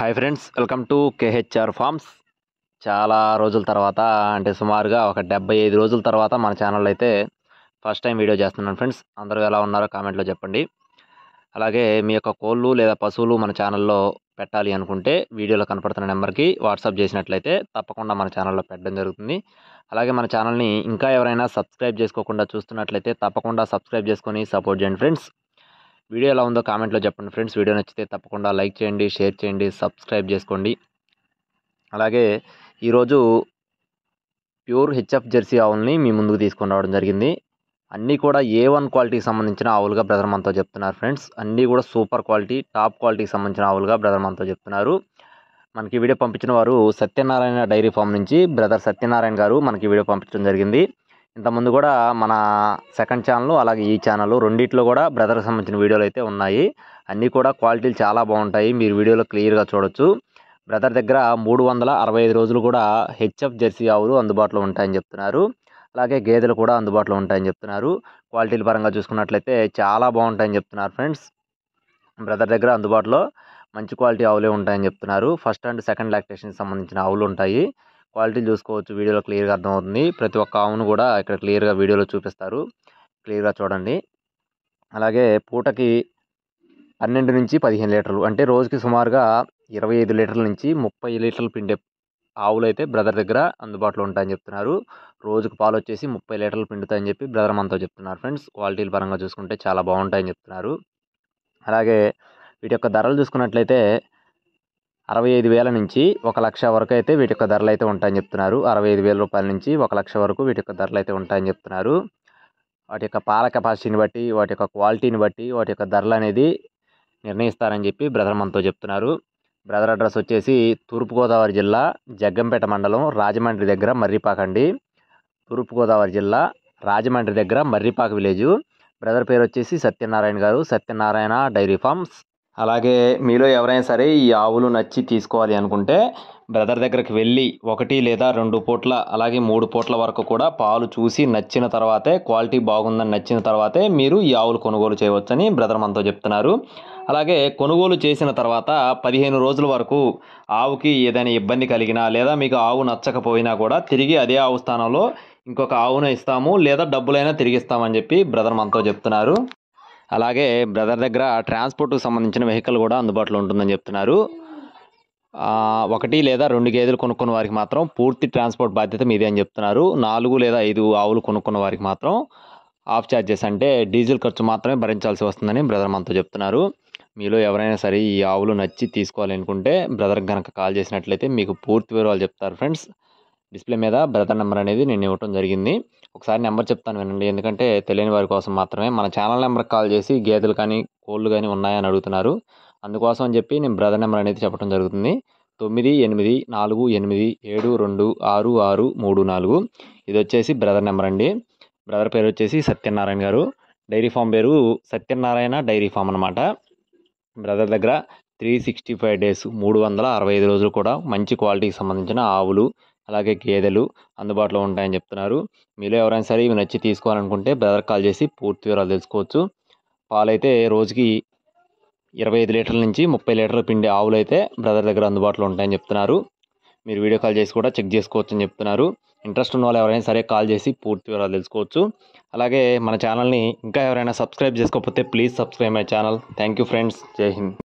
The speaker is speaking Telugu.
hi friends welcome to KHR farms చాలా రోజుల తర్వాత అంటే సుమారుగా ఒక డెబ్బై ఐదు రోజుల తర్వాత మన ఛానల్ అయితే ఫస్ట్ టైం వీడియో చేస్తున్నాను ఫ్రెండ్స్ అందరూ ఎలా ఉన్నారో కామెంట్లో చెప్పండి అలాగే మీ యొక్క కోళ్ళు లేదా పశువులు మన ఛానల్లో పెట్టాలి అనుకుంటే వీడియోలో కనపడుతున్న నెంబర్కి వాట్సాప్ చేసినట్లయితే తప్పకుండా మన ఛానల్లో పెట్టడం జరుగుతుంది అలాగే మన ఛానల్ని ఇంకా ఎవరైనా సబ్స్క్రైబ్ చేసుకోకుండా చూస్తున్నట్లయితే తప్పకుండా సబ్స్క్రైబ్ చేసుకొని సపోర్ట్ చేయండి ఫ్రెండ్స్ వీడియో ఎలా ఉందో కామెంట్లో చెప్పండి ఫ్రెండ్స్ వీడియో నచ్చితే తప్పకుండా లైక్ చేయండి షేర్ చేయండి సబ్స్క్రైబ్ చేసుకోండి అలాగే ఈరోజు ప్యూర్ హెచ్ఎఫ్ జెర్సీ ఆవుల్ని మీ ముందుకు తీసుకొని రావడం జరిగింది అన్నీ కూడా ఏ వన్ క్వాలిటీకి సంబంధించిన ఆవులుగా బ్రదర్ మనతో చెప్తున్నారు ఫ్రెండ్స్ అన్నీ కూడా సూపర్ క్వాలిటీ టాప్ క్వాలిటీకి సంబంధించిన ఆవులుగా బ్రదర్ మనతో చెప్తున్నారు మనకి వీడియో పంపించిన వారు సత్యనారాయణ డైరీ ఫామ్ నుంచి బ్రదర్ సత్యనారాయణ గారు మనకి వీడియో పంపించడం జరిగింది ఇంతకుముందు కూడా మన సెకండ్ ఛానల్ అలాగే ఈ ఛానల్ రెండిట్లో కూడా బ్రదర్కి సంబంధించిన వీడియోలు అయితే ఉన్నాయి అన్నీ కూడా క్వాలిటీలు చాలా బాగుంటాయి మీరు వీడియోలో క్లియర్గా చూడొచ్చు బ్రదర్ దగ్గర మూడు వందల అరవై ఐదు రోజులు కూడా హెచ్ఎఫ్ జెర్సీ ఆవులు అందుబాటులో ఉంటాయని చెప్తున్నారు అలాగే గేదెలు కూడా అందుబాటులో ఉంటాయని చెప్తున్నారు క్వాలిటీల పరంగా చూసుకున్నట్లయితే చాలా బాగుంటాయని చెప్తున్నారు ఫ్రెండ్స్ బ్రదర్ దగ్గర అందుబాటులో మంచి క్వాలిటీ ఆవులే ఉంటాయని చెప్తున్నారు ఫస్ట్ అండ్ సెకండ్ లాక్టేషన్కి సంబంధించిన ఆవులు ఉంటాయి క్వాలిటీలు చూసుకోవచ్చు వీడియోలో క్లియర్గా అర్థమవుతుంది ప్రతి ఒక్క ఆవును కూడా ఇక్కడ క్లియర్గా వీడియోలో చూపిస్తారు క్లియర్గా చూడండి అలాగే పూటకి పన్నెండు నుంచి పదిహేను లీటర్లు అంటే రోజుకి సుమారుగా ఇరవై ఐదు లీటర్ల నుంచి ముప్పై లీటర్లు పిండే ఆవులు అయితే బ్రదర్ దగ్గర అందుబాటులో ఉంటాయని చెప్తున్నారు రోజుకు పాలు వచ్చేసి ముప్పై లీటర్లు పిండుతాయని చెప్పి బ్రదర్ మనతో చెప్తున్నారు ఫ్రెండ్స్ క్వాలిటీల పరంగా చూసుకుంటే చాలా బాగుంటాయని చెప్తున్నారు అలాగే వీటి యొక్క ధరలు చూసుకున్నట్లయితే అరవై ఐదు వేల నుంచి ఒక లక్ష వరకు అయితే వీటి యొక్క ధరలు అయితే ఉంటాయని చెప్తున్నారు అరవై ఐదు వేల రూపాయల నుంచి ఒక లక్ష వరకు వీటి యొక్క ధరలు అయితే ఉంటాయని చెప్తున్నారు వాటి యొక్క పాల కెపాసిటీని బట్టి వాటి యొక్క క్వాలిటీని బట్టి వాటి యొక్క ధరలు అనేది నిర్ణయిస్తారని చెప్పి బ్రదర్ మనతో చెప్తున్నారు బ్రదర్ అడ్రస్ వచ్చేసి తూర్పుగోదావరి జిల్లా జగ్గంపేట మండలం రాజమండ్రి దగ్గర మర్రిపాకండి తూర్పుగోదావరి జిల్లా రాజమండ్రి దగ్గర మర్రిపాక విలేజు బ్రదర్ పేరు వచ్చేసి సత్యనారాయణ గారు సత్యనారాయణ డైరీ ఫార్మ్స్ అలాగే మీలో ఎవరైనా సరే ఈ ఆవులు నచ్చి తీసుకోవాలి అనుకుంటే బ్రదర్ దగ్గరికి వెళ్ళి ఒకటి లేదా రెండు పూట్ల అలాగే మూడు పూట్ల వరకు కూడా పాలు చూసి నచ్చిన తర్వాతే క్వాలిటీ బాగుందని నచ్చిన తర్వాతే మీరు ఈ ఆవులు కొనుగోలు చేయవచ్చని బ్రదర్ మనతో చెప్తున్నారు అలాగే కొనుగోలు చేసిన తర్వాత పదిహేను రోజుల వరకు ఆవుకి ఏదైనా ఇబ్బంది కలిగినా లేదా మీకు ఆవు నచ్చకపోయినా కూడా తిరిగి అదే ఆవు స్థానంలో ఇంకొక ఆవును ఇస్తాము లేదా డబ్బులైనా తిరిగిస్తామని చెప్పి బ్రదర్ మనతో చెప్తున్నారు అలాగే బ్రదర్ దగ్గర ట్రాన్స్పోర్ట్కు సంబంధించిన వెహికల్ కూడా అందుబాటులో ఉంటుందని చెప్తున్నారు ఒకటి లేదా రెండు గేదెలు కొనుక్కున్న వారికి మాత్రం పూర్తి ట్రాన్స్పోర్ట్ బాధ్యత మీదే అని చెప్తున్నారు నాలుగు లేదా ఐదు ఆవులు కొనుక్కున్న వారికి మాత్రం ఆఫ్ ఛార్జెస్ అంటే డీజిల్ ఖర్చు మాత్రమే భరించాల్సి వస్తుందని బ్రదర్ మనతో చెప్తున్నారు మీలో ఎవరైనా సరే ఈ ఆవులు నచ్చి తీసుకోవాలనుకుంటే బ్రదర్ కనుక కాల్ చేసినట్లయితే మీకు పూర్తి వివరాలు చెప్తారు ఫ్రెండ్స్ డిస్ప్లే మీద బ్రదర్ నెంబర్ అనేది నేను ఇవ్వటం జరిగింది ఒకసారి నెంబర్ చెప్తాను వినండి ఎందుకంటే తెలియని వారి కోసం మాత్రమే మన ఛానల్ నెంబర్కి కాల్ చేసి గేదెలు కానీ కోళ్ళు కానీ ఉన్నాయని అడుగుతున్నారు అందుకోసం అని చెప్పి నేను బ్రదర్ నెంబర్ అనేది చెప్పడం జరుగుతుంది తొమ్మిది ఎనిమిది నాలుగు ఎనిమిది ఏడు రెండు ఆరు ఆరు మూడు నాలుగు ఇది వచ్చేసి బ్రదర్ నెంబర్ అండి బ్రదర్ పేరు వచ్చేసి సత్యనారాయణ గారు డైరీ ఫామ్ పేరు సత్యనారాయణ డైరీ ఫామ్ అనమాట బ్రదర్ దగ్గర త్రీ సిక్స్టీ ఫైవ్ డేస్ మూడు వందల అరవై ఐదు రోజులు కూడా మంచి క్వాలిటీకి సంబంధించిన ఆవులు అలాగే గేదెలు అందుబాటులో ఉంటాయని చెప్తున్నారు మీలో ఎవరైనా సరే ఇవి నచ్చి తీసుకోవాలనుకుంటే బ్రదర్ కాల్ చేసి పూర్తి వివరాలు తెలుసుకోవచ్చు పాలైతే రోజుకి ఇరవై ఐదు లీటర్ల నుంచి ముప్పై లీటర్ల పిండి ఆవులు అయితే బ్రదర్ దగ్గర అందుబాటులో ఉంటాయని చెప్తున్నారు మీరు వీడియో కాల్ చేసి కూడా చెక్ చేసుకోవచ్చు అని చెప్తున్నారు ఇంట్రెస్ట్ ఉన్న వాళ్ళు ఎవరైనా సరే కాల్ చేసి పూర్తి వివరాలు తెలుసుకోవచ్చు అలాగే మన ఛానల్ని ఇంకా ఎవరైనా సబ్స్క్రైబ్ చేసుకోకపోతే please subscribe my channel thank you friends Jai Hind